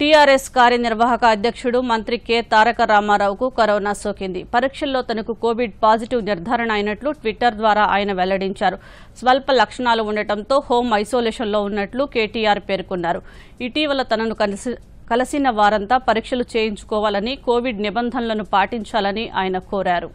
TRS కార్యనిర్వాహక అధ్యక్షుడు మంత్రి కె తారక రామారావుకు కరోనా సోకింది పరీక్షల్లో తనకు కోవిడ్ పాజిటివ్ నిర్ధారణ అయినట్లు ట్విట్టర్ ద్వారా ఆయన వెల్లడించారు స్వల్ప లక్షణాలు ఉండటంతో హోం ఐసోలేషన్లో ఉన్నట్లు కేటీఆర్ పేర్కొన్నారు ఇటీవల తనను కలిసి కలిసిన వారంతా పరీక్షలు చేయించుకోవాలని కోవిడ్ నిబంధనలను పాటించాలని ఆయన కోరారు